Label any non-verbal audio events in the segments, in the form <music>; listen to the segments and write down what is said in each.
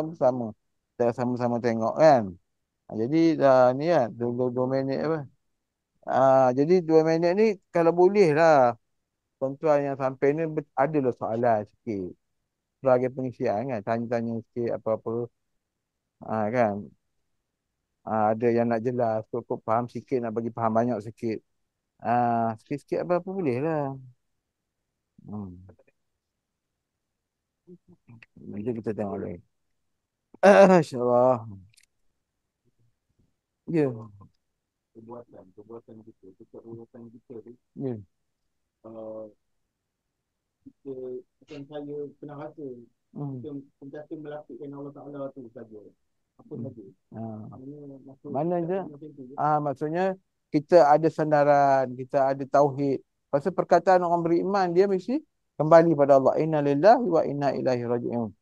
kan sama. Kita sama-sama tengok kan. Ha, jadi dah ni kan, dua, dua, dua minit apa. Ah, jadi dua minit ni kalau boleh lah. Tuan-tuan yang sampai ni ada lah soalan sikit. Sebagai pengisian kan, tanya-tanya sikit apa-apa. Ah, kan. Ah, ada yang nak jelas, cukup faham sikit, nak bagi faham banyak sikit. Ah, sikit-sikit apa-apa boleh lah. Hmm. Nanti kita tengok lagi. Ah, insyaAllah. Ya. Yeah. Perbuatan, perbuatan kita, setiap perbuatan kita tu. Ya. Yeah. Uh, kita, macam saya pernah rasa, hmm. kita sentiasa melapikkan Allah Ta'ala tu saja. Apa hmm. Ha. Ah. Mana je? Ah, maksudnya, kita ada sandaran, kita ada tauhid. Pasal perkataan orang beriman, dia mesti kembali pada Allah. Inna lillahi wa inna ilahi raji'un.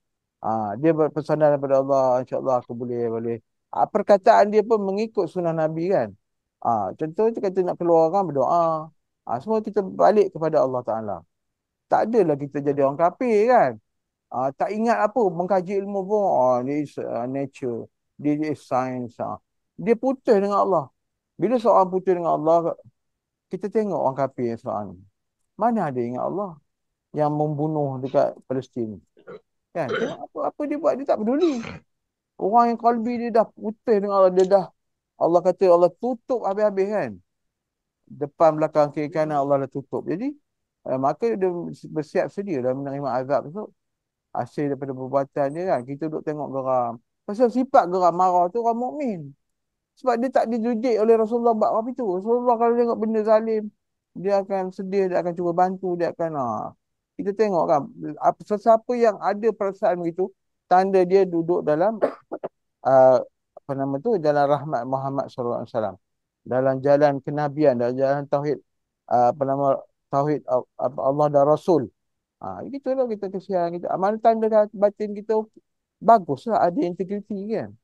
Ha, dia berpesanan kepada Allah, insyaAllah aku boleh, boleh. Ha, perkataan dia pun mengikut sunnah Nabi kan. Ha, contoh dia kata nak keluar orang berdoa. Ha, semua kita balik kepada Allah Ta'ala. Tak adalah kita jadi orang kafir kan. Ha, tak ingat apa, mengkaji ilmu pun, oh, ha, this uh, ha, nature, this is science. Ha. Dia putus dengan Allah. Bila seorang putus dengan Allah, kita tengok orang kafir yang seorang ni. Mana ada ingat Allah yang membunuh dekat Palestin ni? Kan? Tengok apa, apa dia buat, dia tak peduli. Orang yang kalbi dia dah putih dengan Allah. Dia dah, Allah kata Allah tutup habis-habis kan. Depan, belakang, kiri, kanan Allah dah tutup. Jadi, eh, maka dia bersiap sedia dalam menerima azab tu. Hasil daripada perbuatan dia kan. Kita duduk tengok geram. Pasal sifat geram marah tu orang mukmin. Sebab dia tak dijujik oleh Rasulullah buat apa itu. Rasulullah kalau tengok benda zalim, dia akan sedih, dia akan cuba bantu, dia akan ah, kita tengok kan apa sesiapa yang ada perasaan begitu tanda dia duduk dalam <coughs> uh, apa nama tu jalan rahmat Muhammad sallallahu alaihi wasallam dalam jalan kenabian dalam jalan tauhid uh, apa nama tauhid uh, Allah dan rasul ah ha, uh, gitulah kita kesian kita mana tanda batin kita baguslah ada integriti kan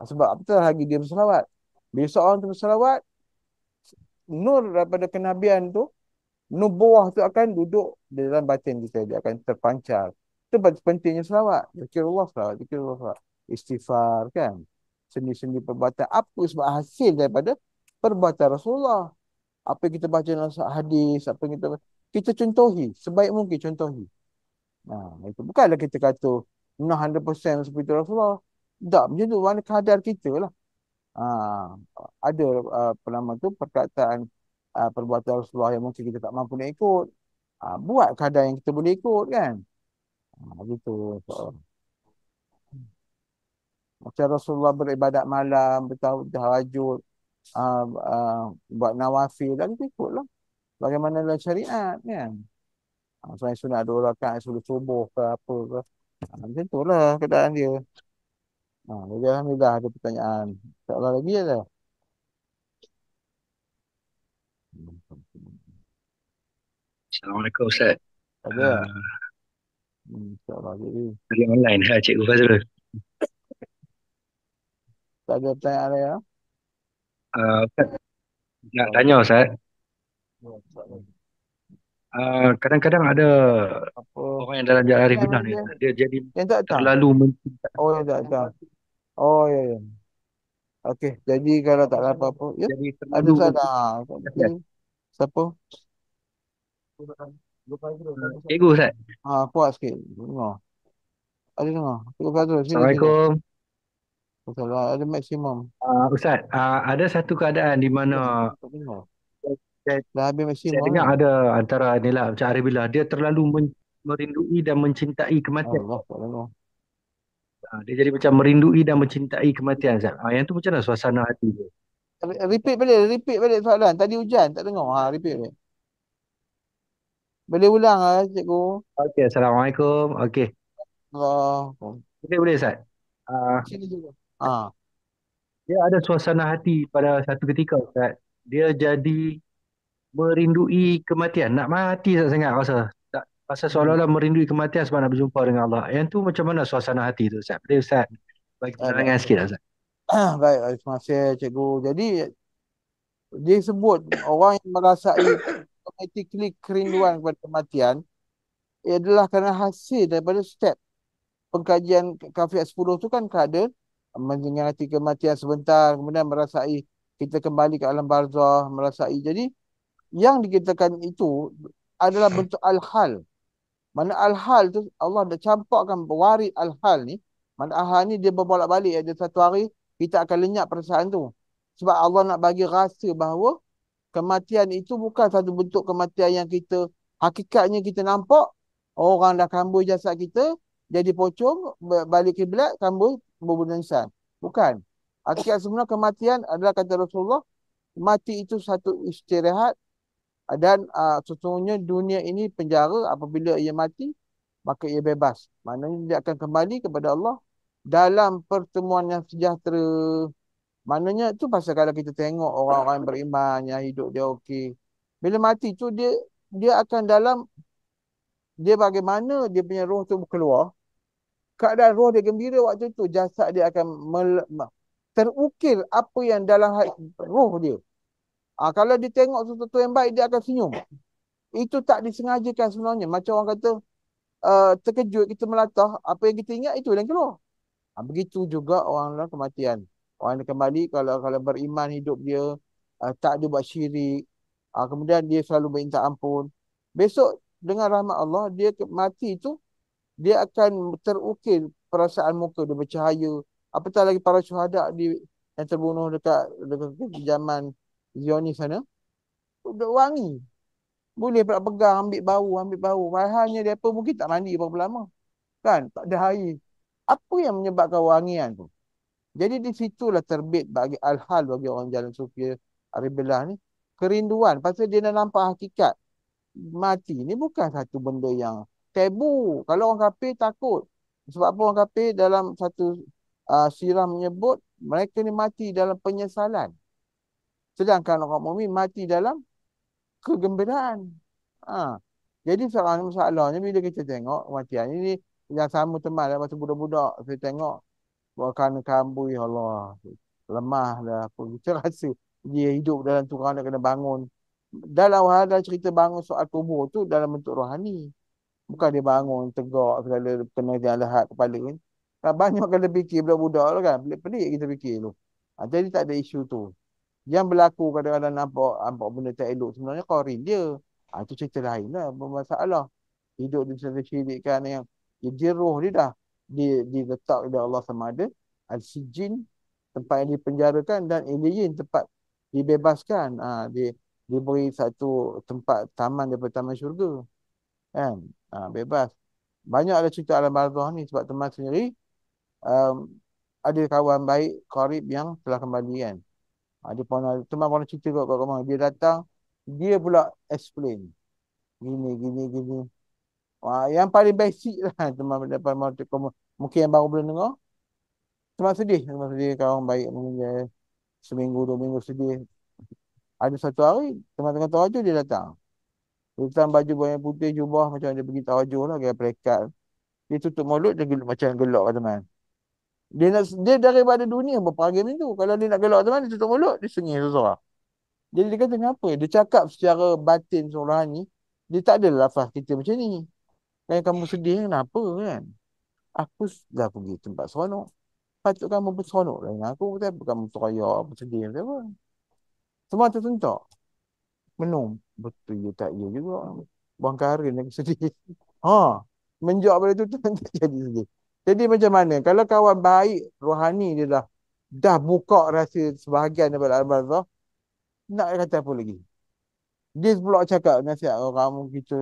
ah, sebab apa lagi dia berselawat besok orang tu berselawat nur daripada kenabian tu nubuah tu akan duduk di dalam batin kita dia akan terpancar itu pentingnya selawat zikir Allah selawat zikir Allah selawat istighfar kan seni-seni perbuatan apa sebab hasil daripada perbuatan Rasulullah apa kita baca dalam hadis apa kita kita contohi sebaik mungkin contohi nah ha, itu bukanlah kita kata 100% seperti Rasulullah tak macam tu mana kadar kita lah ha, ada uh, pelama tu perkataan uh, perbuatan Rasulullah yang mungkin kita tak mampu nak ikut. Uh, buat kadar yang kita boleh ikut kan. Uh, ah, begitu. Macam Rasulullah beribadat malam, bertahajud, uh, uh, buat nawafil, dan kita ikutlah. Bagaimana dalam syariat kan. Uh, Selain so, sunat dua rakan, sunat subuh ke apa ke. Uh, macam itulah keadaan dia. Uh, jadi Alhamdulillah ada pertanyaan. Tak ada lagi ada. Ya, Assalamualaikum Ustaz. Ada. Ah. Hmm, InsyaAllah jadi. Jadi online ha, Cikgu Fazrul. Tak ada pertanyaan lain ya? Uh, nak tanya Ustaz. Uh, kadang-kadang ada apa orang yang dalam jalan ribuan lah ni dia jadi terlalu mencintai oh yang tak tahu oh ya yeah, ya yeah. okey jadi kalau tak ada apa-apa ya jadi ada tak ada siapa Cikgu Ustaz. Ha, kuat sikit. Dengar. Ada dengar. Cikgu Fazrul. Assalamualaikum. Assalamualaikum. Ada maksimum. Uh, Ustaz, uh, ada satu keadaan di mana... Dah habis maksimum. Saya dengar ada antara ni lah, macam Arabillah. Dia terlalu merindui dan mencintai kematian. Allah, Allah. Dia jadi macam merindui dan mencintai kematian. Ustaz. Ha, yang tu macam mana suasana hati dia? Repeat balik, repeat balik soalan. Tadi hujan, tak dengar. Ha, repeat balik. Boleh ulang lah cikgu. Okey, Assalamualaikum. Okey. Allah. Boleh, boleh Ustaz? Uh, Sini juga. Ah. Ha. Dia ada suasana hati pada satu ketika Ustaz. Dia jadi merindui kematian. Nak mati Ustaz sangat rasa. Tak, rasa seolah-olah merindui kematian sebab nak berjumpa dengan Allah. Yang tu macam mana suasana hati tu Ustaz? Boleh Ustaz? Bagi eh, penerangan sikit lah, <clears throat> Baik, baik. Terima kasih cikgu. Jadi dia sebut orang yang merasai automatically kerinduan kepada kematian ia adalah kerana hasil daripada step pengkajian kafiat 10 tu kan kerana menyengati kematian sebentar kemudian merasai kita kembali ke alam barzah merasai jadi yang dikatakan itu adalah bentuk al-hal mana al-hal tu Allah dah campakkan waris al-hal ni mana al-hal ni dia berbolak-balik ada satu hari kita akan lenyap perasaan tu sebab Allah nak bagi rasa bahawa kematian itu bukan satu bentuk kematian yang kita hakikatnya kita nampak orang dah kambuh jasad kita jadi pocong balik ke belak kambuh berbunensan bukan hakikat semula kematian adalah kata Rasulullah mati itu satu istirahat dan uh, sesungguhnya dunia ini penjara apabila ia mati maka ia bebas maknanya dia akan kembali kepada Allah dalam pertemuan yang sejahtera Maknanya tu pasal kalau kita tengok orang-orang yang beriman yang hidup dia okey. Bila mati tu dia dia akan dalam dia bagaimana dia punya roh tu keluar. Keadaan roh dia gembira waktu tu jasad dia akan mel- terukir apa yang dalam roh dia. Ha, kalau dia tengok sesuatu yang baik dia akan senyum. Itu tak disengajakan sebenarnya. Macam orang kata uh, terkejut kita melatah apa yang kita ingat itu yang keluar. Ha, begitu juga orang dalam kematian orang yang kembali kalau kalau beriman hidup dia uh, tak ada buat syirik uh, kemudian dia selalu minta ampun besok dengan rahmat Allah dia mati itu dia akan terukir perasaan muka dia bercahaya apatah lagi para syuhada di yang terbunuh dekat dekat zaman Zionis sana sudah wangi boleh pula pegang ambil bau ambil bau padahalnya dia apa mungkin tak mandi berapa lama kan tak ada air apa yang menyebabkan wangian tu jadi di situlah terbit bagi al-hal bagi orang jalan sufi Arabillah ni. Kerinduan. Pasal dia dah nampak hakikat. Mati ni bukan satu benda yang tabu. Kalau orang kafir takut. Sebab apa orang kafir dalam satu uh, sirah menyebut mereka ni mati dalam penyesalan. Sedangkan orang mukmin mati dalam kegembiraan. Ha. Jadi sekarang masalahnya bila kita tengok kematian ini yang sama teman lah masa budak-budak saya tengok buat kerana kambui ya Allah lemah dah apa kita rasa dia hidup dalam tu kerana kena bangun dalam ada cerita bangun soal tubuh tu dalam bentuk rohani bukan dia bangun tegak segala kena dia lehat kepala kan tak banyak kena fikir budak-budak lah kan pelik-pelik kita fikir tu ha, jadi tak ada isu tu yang berlaku kadang-kadang nampak nampak benda tak elok sebenarnya korin dia ha, tu cerita lain lah bermasalah hidup dia bisa syirik kan yang dia roh dia dah di di diletak oleh Allah sama ada Al-Sijin tempat yang dipenjarakan dan Iliyin tempat dibebaskan ha, di, diberi satu tempat taman daripada taman syurga kan ha, bebas banyak ada cerita alam barzah ni sebab teman sendiri um, ada kawan baik Qarib yang telah kembali kan ha, dia pun teman pun cerita kat rumah dia datang dia pula explain gini gini gini Wah, yang paling basic lah <laughs> teman berdepan multi kamu Mungkin yang baru belum dengar. Teman sedih, teman sedih kawan baik mungkin seminggu dua minggu sedih. Ada satu hari teman tengah tawajud dia datang. Tutup baju baju putih jubah macam dia pergi tawajud lah gaya perekat. Dia tutup mulut dia gelok, macam gelok teman. Dia nak dia daripada dunia berperangai macam tu. Kalau dia nak gelok teman dia tutup mulut dia sengih seseorang. Jadi dia kata kenapa? Dia cakap secara batin seorang ni dia tak ada lafaz kita macam ni. Kan kamu sedih kenapa kan? Aku dah pergi tempat seronok. Patut kamu berseronok lah dengan aku. Kata kamu teroyok, apa sedih, apa. Semua tersentak. Menung. Betul je tak je juga. Buang karin aku <laughs> sedih. Ha. menjawab pada tu <laughs> tak jadi sedih. Jadi macam mana? Kalau kawan baik, rohani dia dah dah buka rasa sebahagian daripada Al-Barzah, nak kata apa lagi? Dia pula cakap nasihat orang kita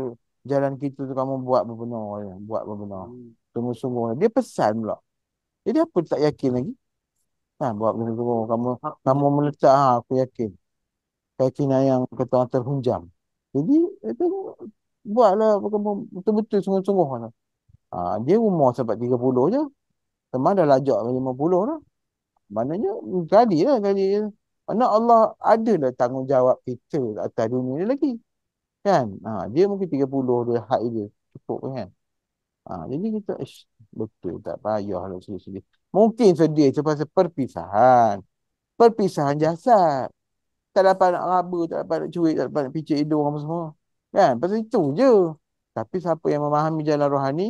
jalan kita tu kamu buat berbenar ya. buat berbenar sungguh hmm. sungguh dia pesan pula jadi apa tak yakin lagi ha buat berbenar kamu ha. kamu meletak ha, aku yakin keyakinan yang kata terhunjam jadi itu buatlah kamu betul-betul sungguh-sungguh lah. ha, dia umur sampai 30 je teman dah lajak 50 dah maknanya kali lah kali Allah ada lah tanggungjawab kita atas dunia ni lagi kan ha, dia mungkin 30 dia hak dia cukup kan ha, jadi kita ish, betul tak payah lah sedih-sedih mungkin sedih sebab pasal perpisahan perpisahan jasad tak dapat nak raba tak dapat nak cuik tak dapat nak picit hidung apa semua kan pasal itu je tapi siapa yang memahami jalan rohani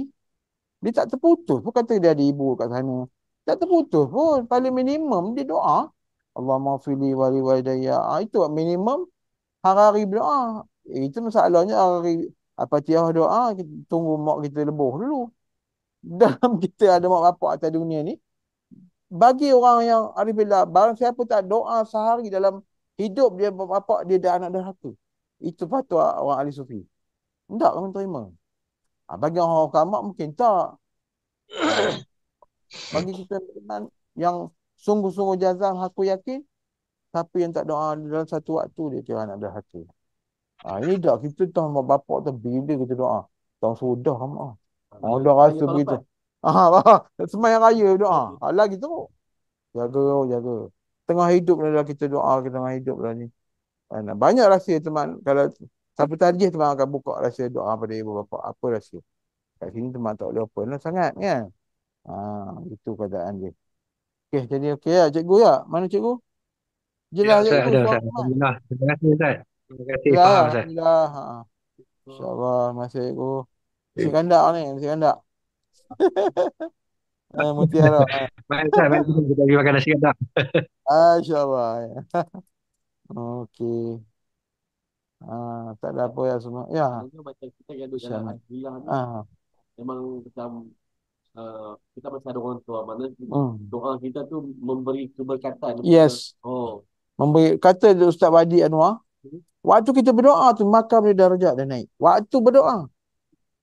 dia tak terputus pun kata dia ada ibu kat sana tak terputus pun paling minimum dia doa Allah maafili wali wali walidayah ha, itu minimum hari-hari berdoa itu masalahnya hari apa tiah doa kita tunggu mak kita lebur dulu. <laughs> Dalam kita ada mak bapak atas dunia ni. Bagi orang yang arifillah barang siapa tak doa sehari dalam hidup dia mak bapak dia dan anak derhaka. Itu patut orang ahli sufi. Tak orang terima. Ha, bagi orang agama mungkin tak. <coughs> bagi kita beriman yang sungguh-sungguh jazam aku yakin tapi yang tak doa dalam satu waktu dia kira anak derhaka. Ha, ini dah kita tahu mak bapak tu bila kita doa. Tahu sudah mak. Ah, ha, dah rasa begitu. Ha, ah, ah, semayang raya doa. Ha, lagi tu. Jaga, oh, jaga. Tengah hidup dah kita doa, kita tengah hidup dah ni. Ha, banyak rahsia teman. Kalau siapa tarjih teman akan buka rahsia doa pada ibu bapa. Apa rahsia? Kat sini teman tak boleh open lah sangat kan? Ha, itu keadaan dia. Okey, jadi okey ya. Cikgu ya. Mana cikgu? Jelas ya, saya cikgu. Ada, saya Terima kasih, Ustaz. Terima kasih. Ya, faham saya. Ya. Ha. Masih aku. Masih ni. Masih kandak. <laughs> eh, mutiara. Baik, eh. saya. Baik, saya. Kita pergi makan nasi kandak. <laughs> ah, InsyaAllah. Ya. <laughs> Okey. Ah, tak ada apa ya semua. Ya. Macam kita yang duduk dalam ah. Memang macam Uh, kita masih ada orang tua mana hmm. doa kita tu memberi keberkatan yes oh memberi kata ustaz Wadi Anwar Waktu kita berdoa tu makam dia darjat dia naik. Waktu berdoa.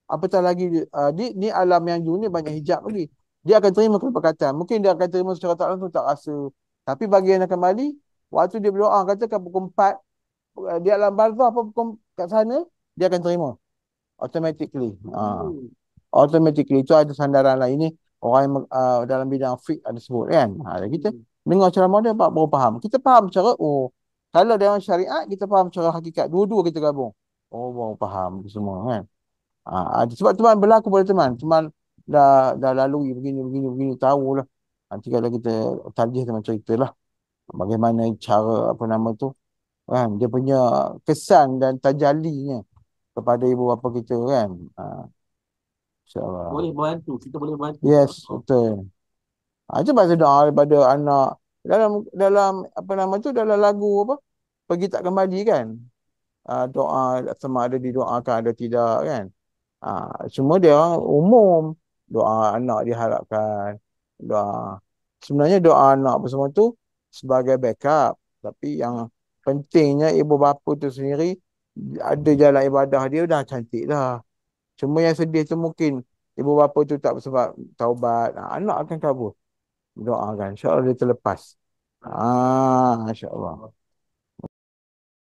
Apatah lagi uh, ah, di, ni alam yang jauh ni banyak hijab lagi. Dia akan terima kelepakatan. Mungkin dia akan terima secara tak langsung tak rasa. Tapi bagi yang nak kembali, waktu dia berdoa kata katakan pukul 4 uh, eh, di alam barzah apa pukul kat sana dia akan terima. Automatically. Ah. Hmm. Uh, automatically. Itu ada sandaran lah. Ini orang yang, uh, dalam bidang fit ada sebut kan. Ha, kita hmm. dengar ceramah dia baru faham. Kita faham cara oh kalau dewan syariat kita faham secara hakikat dua-dua kita gabung. Oh, wow, faham semua kan. Ha, ha, sebab teman berlaku pada teman, teman dah dah lalui begini begini begini tahu lah. Nanti kalau kita tarjih teman cerita lah bagaimana cara apa nama tu kan dia punya kesan dan tajalinya kepada ibu bapa kita kan. Ha. InsyaAllah. Boleh bantu, kita boleh bantu. Yes, betul. Ha, itu pasal doa daripada anak dalam dalam apa nama tu dalam lagu apa? pergi tak kembali kan uh, doa sama ada didoakan ada tidak kan uh, ah, semua dia orang umum doa anak diharapkan doa sebenarnya doa anak apa semua tu sebagai backup tapi yang pentingnya ibu bapa tu sendiri ada jalan ibadah dia dah cantik dah cuma yang sedih tu mungkin ibu bapa tu tak sebab taubat ah, anak akan kabur doakan insyaallah dia terlepas ah insyaallah